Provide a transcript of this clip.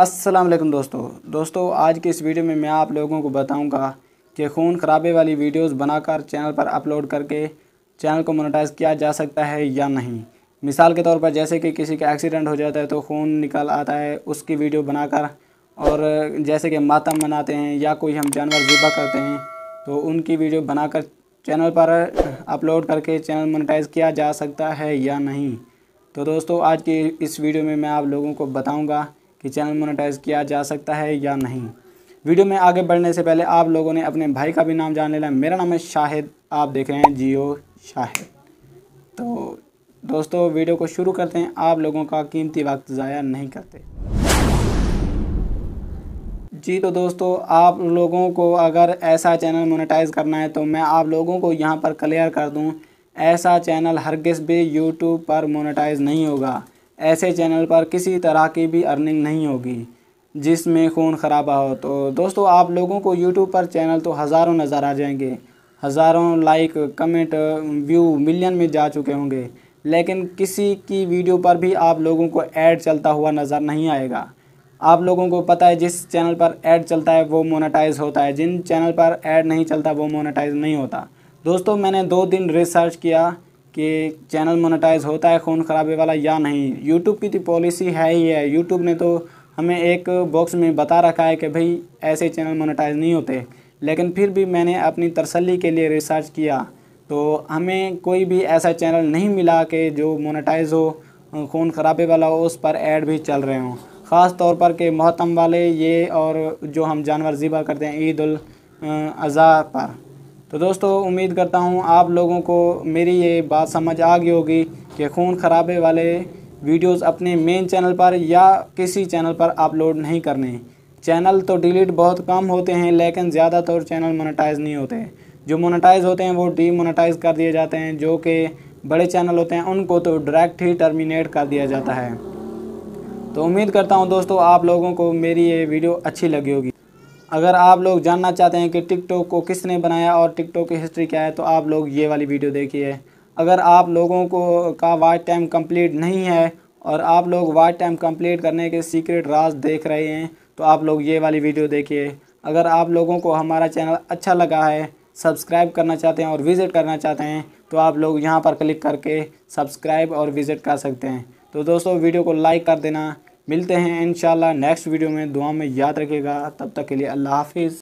अस्सलाम वालेकुम दोस्तों दोस्तों आज के इस वीडियो में मैं आप लोगों को बताऊंगा कि खून खराबे वाली वीडियोस बनाकर चैनल पर अपलोड करके चैनल को मोनेटाइज किया जा सकता है या नहीं मिसाल के तौर पर जैसे कि किसी का एक्सीडेंट हो जाता है तो खून निकल आता है उसकी वीडियो बनाकर और जैसे कि मातम मनाते हैं या कोई हम जानवर ज़िबा करते हैं तो उनकी वीडियो बनाकर चैनल पर अपलोड करके चैनल मोनेटाइज किया जा सकता है या नहीं तो दोस्तों आज की इस वीडियो में मैं आप लोगों को बताऊँगा कि चैनल मोनेटाइज किया जा सकता है या नहीं वीडियो में आगे बढ़ने से पहले आप लोगों ने अपने भाई का भी नाम जान लेना मेरा नाम है शाहिद आप देख रहे हैं जियो शाहिद तो दोस्तों वीडियो को शुरू करते हैं आप लोगों का कीमती वक्त ज़ाया नहीं करते जी तो दोस्तों आप लोगों को अगर ऐसा चैनल मोनेटाइज करना है तो मैं आप लोगों को यहाँ पर क्लियर कर दूँ ऐसा चैनल हरगिज़ भी यूट्यूब पर मोनेटाइज नहीं होगा ऐसे चैनल पर किसी तरह की भी अर्निंग नहीं होगी जिसमें खून खराबा हो तो दोस्तों आप लोगों को यूट्यूब पर चैनल तो हज़ारों नज़र आ जाएंगे हज़ारों लाइक कमेंट व्यू मिलियन में जा चुके होंगे लेकिन किसी की वीडियो पर भी आप लोगों को ऐड चलता हुआ नज़र नहीं आएगा आप लोगों को पता है जिस चैनल पर ऐड चलता है वो मोनेटाइज होता है जिन चैनल पर ऐड नहीं चलता वो मोनेटाइज नहीं होता दोस्तों मैंने दो दिन रिसर्च किया कि चैनल मोनेटाइज होता है खून खराबे वाला या नहीं यूट्यूब की तो पॉलिसी है ही है यूट्यूब ने तो हमें एक बॉक्स में बता रखा है कि भाई ऐसे चैनल मोनेटाइज नहीं होते लेकिन फिर भी मैंने अपनी तसली के लिए रिसर्च किया तो हमें कोई भी ऐसा चैनल नहीं मिला कि जो मोनेटाइज हो खून खराबे वाला हो उस पर एड भी चल रहे हों ख़ास तौर पर के मोहतम वाले ये और जो हम जानवर ज़िबा करते हैं ईद अज़ा पर तो दोस्तों उम्मीद करता हूँ आप लोगों को मेरी ये बात समझ आ गई होगी कि खून खराबे वाले वीडियोस अपने मेन चैनल पर या किसी चैनल पर अपलोड नहीं करने चैनल तो डिलीट बहुत कम होते हैं लेकिन ज़्यादातर चैनल मोनेटाइज नहीं होते जो मोनेटाइज होते हैं वो डीमोनेटाइज कर दिए जाते हैं जो कि बड़े चैनल होते हैं उनको तो डायरेक्ट ही टर्मिनेट कर दिया जाता है तो उम्मीद करता हूँ दोस्तों आप लोगों को मेरी ये वीडियो अच्छी लगी होगी अगर आप लोग जानना चाहते हैं कि टिकटॉक को किसने बनाया और टिकटॉक की हिस्ट्री क्या है तो आप लोग ये वाली वीडियो देखिए अगर आप लोगों को का वाइट टाइम कंप्लीट नहीं है और आप लोग वाइट टाइम कंप्लीट करने के सीक्रेट राज देख रहे हैं तो आप लोग ये वाली वीडियो देखिए अगर आप लोगों को हमारा चैनल अच्छा लगा है सब्सक्राइब करना चाहते हैं और विज़िट करना चाहते हैं तो आप लोग यहाँ पर क्लिक करके सब्सक्राइब और विज़िट कर सकते हैं तो दोस्तों वीडियो को लाइक कर देना मिलते हैं इन नेक्स्ट वीडियो में दुआ में याद रखेगा तब तक के लिए अल्लाह हाफिज़